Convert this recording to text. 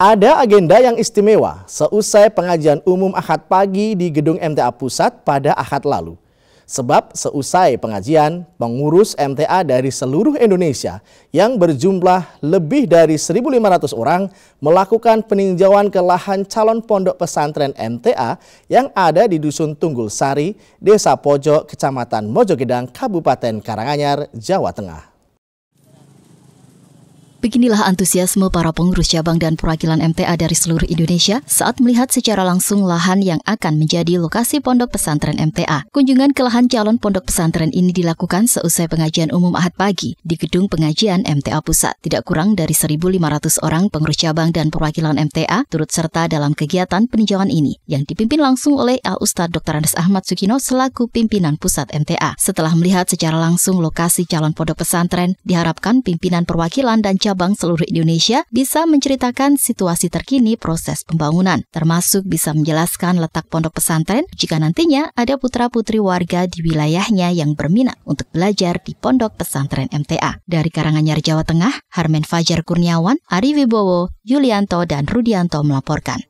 Ada agenda yang istimewa seusai pengajian umum Ahad pagi di gedung MTA Pusat pada Ahad lalu. Sebab seusai pengajian, pengurus MTA dari seluruh Indonesia yang berjumlah lebih dari 1.500 orang melakukan peninjauan ke lahan calon pondok pesantren MTA yang ada di Dusun Tunggul Sari, Desa Pojok, Kecamatan Mojogedang, Kabupaten Karanganyar, Jawa Tengah. Beginilah antusiasme para pengurus cabang dan perwakilan MTA dari seluruh Indonesia saat melihat secara langsung lahan yang akan menjadi lokasi pondok pesantren MTA. Kunjungan ke lahan calon pondok pesantren ini dilakukan seusai pengajian umum Ahad pagi di Gedung Pengajian MTA Pusat. Tidak kurang dari 1.500 orang pengurus cabang dan perwakilan MTA turut serta dalam kegiatan peninjauan ini yang dipimpin langsung oleh Al Ustadz Dr. Andes Ahmad Sukino selaku pimpinan pusat MTA. Setelah melihat secara langsung lokasi calon pondok pesantren, diharapkan pimpinan perwakilan dan calon cabang seluruh Indonesia bisa menceritakan situasi terkini proses pembangunan, termasuk bisa menjelaskan letak pondok pesantren jika nantinya ada putra-putri warga di wilayahnya yang berminat untuk belajar di pondok pesantren MTA. Dari Karanganyar, Jawa Tengah, Harmen Fajar Kurniawan, Ari Wibowo, Yulianto, dan Rudianto melaporkan.